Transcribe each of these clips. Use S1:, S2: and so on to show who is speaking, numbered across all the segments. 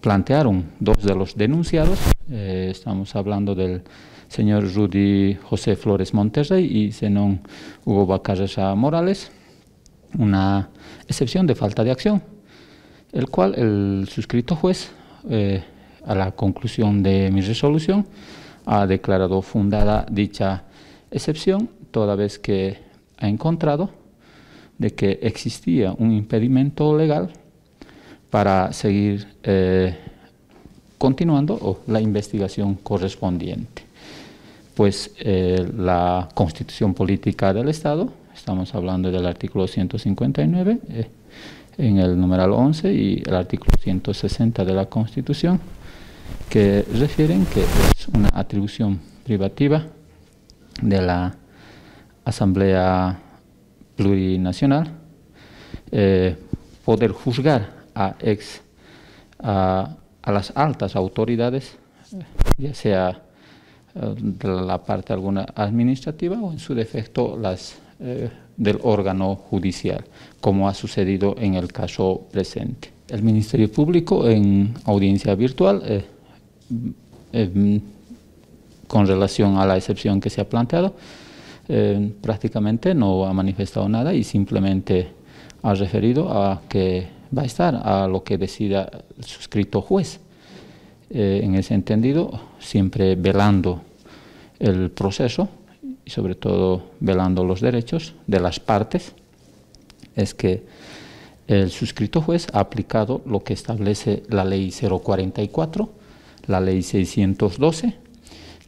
S1: plantearon dos de los denunciados. Eh, estamos hablando del señor Rudy José Flores Monterrey y senón Hugo Bacarresa Morales, una excepción de falta de acción, el cual el suscrito juez, eh, a la conclusión de mi resolución, ha declarado fundada dicha excepción, toda vez que ha encontrado de que existía un impedimento legal para seguir eh, continuando la investigación correspondiente. Pues eh, la constitución política del Estado, estamos hablando del artículo 159 eh, en el numeral 11 y el artículo 160 de la constitución, que refieren que es una atribución privativa de la Asamblea Plurinacional poder juzgar a, ex, a, las altas autoridades, ya sea eh, de la parte alguna administrativa o en su defecto las eh, del órgano judicial, como ha sucedido en el caso presente. El Ministerio Público en audiencia virtual, eh, con relación a la excepción que se ha planteado, prácticamente no ha manifestado nada y simplemente ha referido a que va a estar a lo que decida el suscrito juez. Eh, en ese entendido, siempre velando el proceso y sobre todo velando los derechos de las partes, es que el suscrito juez ha aplicado lo que establece la ley 044, la ley 612,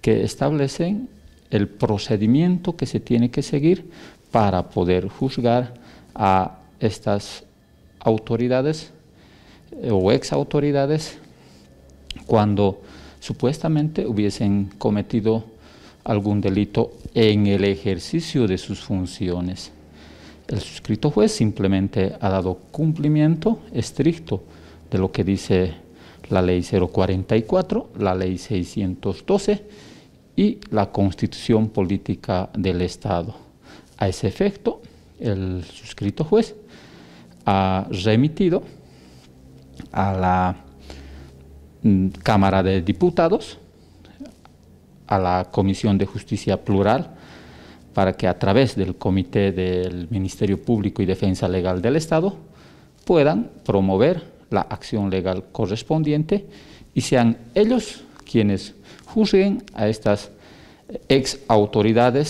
S1: que establecen el procedimiento que se tiene que seguir para poder juzgar a estas autoridades eh, o ex autoridades cuando supuestamente hubiesen cometido algún delito en el ejercicio de sus funciones. El suscrito juez simplemente ha dado cumplimiento estricto de lo que dice la ley 044, la ley 612 y la constitución política del Estado. A ese efecto, el suscrito juez ha remitido a la mm, Cámara de Diputados, a la Comisión de Justicia Plural, para que a través del Comité del Ministerio Público y Defensa Legal del Estado puedan promover la acción legal correspondiente y sean ellos quienes juzguen a estas eh, ex autoridades